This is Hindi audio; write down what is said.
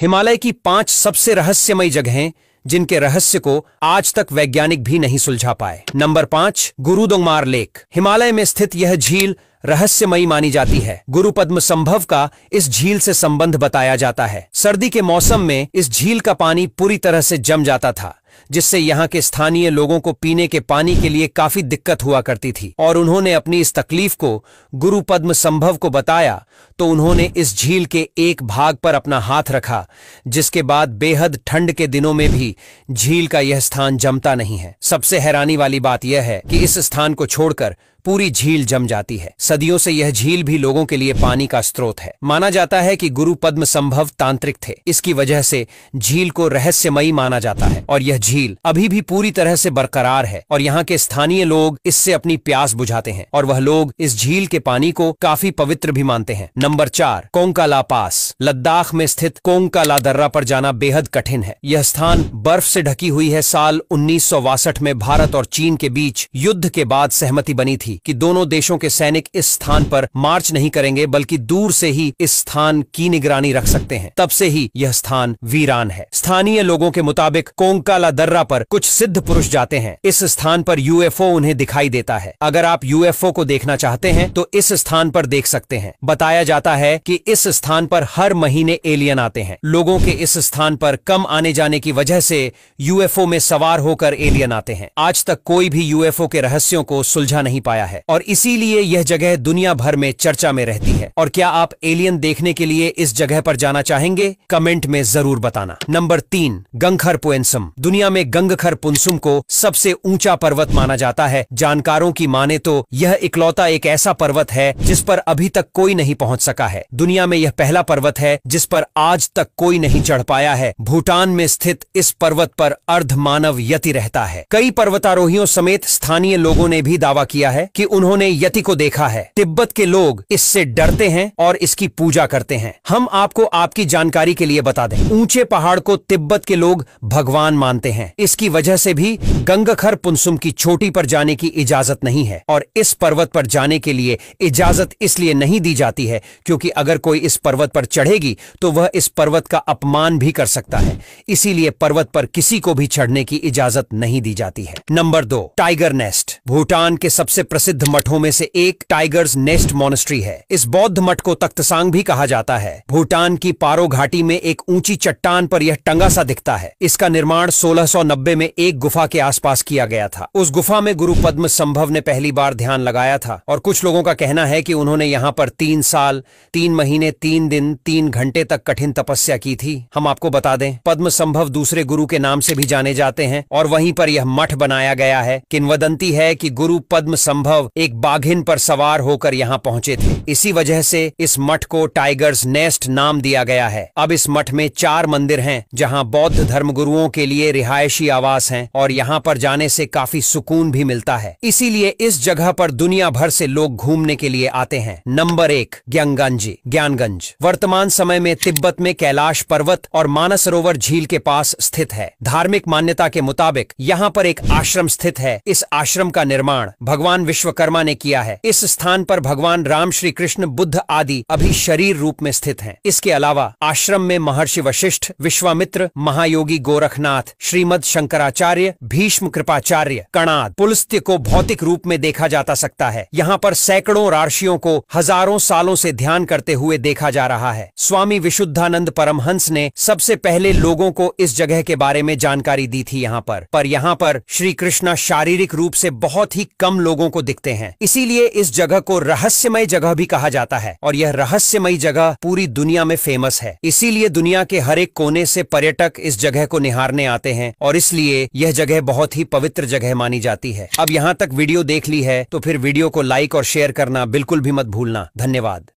हिमालय की पांच सबसे रहस्यमय जगहें जिनके रहस्य को आज तक वैज्ञानिक भी नहीं सुलझा पाए नंबर पांच गुरुदोंगमार लेक हिमालय में स्थित यह झील रहस्यमयी मानी जाती है गुरु पद्म संभव का इस झील से संबंध बताया जाता है सर्दी के मौसम में इस झील का पानी पूरी तरह से जम जाता था जिससे यहाँ के स्थानीय लोगों को पीने के पानी के लिए काफी दिक्कत हुआ करती थी और उन्होंने अपनी इस तकलीफ को गुरु पद्म संभव को बताया तो उन्होंने इस झील के एक भाग पर अपना हाथ रखा जिसके बाद बेहद ठंड के दिनों में भी झील का यह स्थान जमता नहीं है सबसे हैरानी वाली बात यह है कि इस स्थान को छोड़कर पूरी झील जम जाती है सदियों से यह झील भी लोगों के लिए पानी का स्रोत है माना जाता है कि गुरु पद्म संभव तांत्रिक थे इसकी वजह से झील को रहस्यमयी माना जाता है और यह झील अभी भी पूरी तरह से बरकरार है और यहाँ के स्थानीय लोग इससे अपनी प्यास बुझाते हैं और वह लोग इस झील के पानी को काफी पवित्र भी मानते हैं नंबर चार कोंकाला पास लद्दाख में स्थित कोंकाला दर्रा पर जाना बेहद कठिन है यह स्थान बर्फ से ढकी हुई है साल उन्नीस में भारत और चीन के बीच युद्ध के बाद सहमति बनी थी थी कि दोनों देशों के सैनिक इस स्थान पर मार्च नहीं करेंगे बल्कि दूर से ही इस स्थान की निगरानी रख सकते हैं तब से ही यह स्थान वीरान है स्थानीय लोगों के मुताबिक कोंकाला दर्रा पर कुछ सिद्ध पुरुष जाते हैं इस स्थान पर यूएफओ उन्हें दिखाई देता है अगर आप यूएफओ को देखना चाहते हैं तो इस स्थान पर देख सकते हैं बताया जाता है कि इस स्थान पर हर महीने एलियन आते हैं लोगों के इस स्थान पर कम आने जाने की वजह से यूएफओ में सवार होकर एलियन आते हैं आज तक कोई भी यूएफओ के रहस्यों को सुलझा नहीं पाया आया है और इसीलिए यह जगह दुनिया भर में चर्चा में रहती है और क्या आप एलियन देखने के लिए इस जगह पर जाना चाहेंगे कमेंट में जरूर बताना नंबर तीन गंगखर पुएंसम दुनिया में गंगखर पुनसुम को सबसे ऊंचा पर्वत माना जाता है जानकारों की माने तो यह इकलौता एक ऐसा पर्वत है जिस पर अभी तक कोई नहीं पहुँच सका है दुनिया में यह पहला पर्वत है जिस पर आज तक कोई नहीं चढ़ पाया है भूटान में स्थित इस पर्वत पर अर्ध मानव यति रहता है कई पर्वतारोहियों समेत स्थानीय लोगों ने भी दावा किया है कि उन्होंने यति को देखा है तिब्बत के लोग इससे डरते हैं और इसकी पूजा करते हैं हम आपको आपकी जानकारी के लिए बता दें ऊंचे पहाड़ को तिब्बत के लोग भगवान मानते हैं इसकी वजह से भी गंगखर पुनसुम की चोटी पर जाने की इजाजत नहीं है और इस पर्वत पर जाने के लिए इजाजत इसलिए नहीं दी जाती है क्योंकि अगर कोई इस पर्वत पर चढ़ेगी तो वह इस पर्वत का अपमान भी कर सकता है इसीलिए पर्वत पर किसी को भी चढ़ने की इजाजत नहीं दी जाती है नंबर दो टाइगर नेस्ट भूटान के सबसे प्रसिद्ध प्रसिद्ध मठों में से एक टाइगर्स नेस्ट मोनेस्ट्री है इस बौद्ध मठ को तख्तसांग भी कहा जाता है भूटान की पारो घाटी में एक ऊंची चट्टान पर यह टंगा सा दिखता है इसका निर्माण 1690 में एक गुफा के आसपास किया गया था उस गुफा में गुरु पद्म संभव ने पहली बार ध्यान लगाया था और कुछ लोगों का कहना है की उन्होंने यहाँ पर तीन साल तीन महीने तीन दिन तीन घंटे तक कठिन तपस्या की थी हम आपको बता दें पद्म संभव दूसरे गुरु के नाम से भी जाने जाते हैं और वहीं पर यह मठ बनाया गया है किन्वदंती है कि गुरु पद्म संभव संभव एक बाघिन पर सवार होकर यहाँ पहुँचे थे इसी वजह से इस मठ को टाइगर्स नेस्ट नाम दिया गया है अब इस मठ में चार मंदिर हैं जहाँ बौद्ध धर्म गुरुओं के लिए रिहायशी आवास हैं और यहाँ पर जाने से काफी सुकून भी मिलता है इसीलिए इस जगह पर दुनिया भर से लोग घूमने के लिए आते हैं नंबर एक ज्ञानगंज ज्ञानगंज वर्तमान समय में तिब्बत में कैलाश पर्वत और मानसरोवर झील के पास स्थित है धार्मिक मान्यता के मुताबिक यहाँ पर एक आश्रम स्थित है इस आश्रम का निर्माण भगवान विष्णु विश्वकर्मा ने किया है इस स्थान पर भगवान राम श्री कृष्ण बुद्ध आदि अभी शरीर रूप में स्थित हैं। इसके अलावा आश्रम में महर्षि वशिष्ठ विश्वामित्र महायोगी गोरखनाथ श्रीमद शंकराचार्य भीष्म कृपाचार्य कणाद पुलस्त्य को भौतिक रूप में देखा जाता सकता है यहाँ पर सैकड़ों राशियों को हजारों सालों से ध्यान करते हुए देखा जा रहा है स्वामी विशुद्धानंद परमहंस ने सबसे पहले लोगों को इस जगह के बारे में जानकारी दी थी यहाँ पर, पर यहाँ पर श्री कृष्णा शारीरिक रूप से बहुत ही कम लोगों को दिखते हैं इसीलिए इस जगह को रहस्यमय जगह भी कहा जाता है और यह रहस्यमय जगह पूरी दुनिया में फेमस है इसीलिए दुनिया के हर एक कोने से पर्यटक इस जगह को निहारने आते हैं और इसलिए यह जगह बहुत ही पवित्र जगह मानी जाती है अब यहाँ तक वीडियो देख ली है तो फिर वीडियो को लाइक और शेयर करना बिल्कुल भी मत भूलना धन्यवाद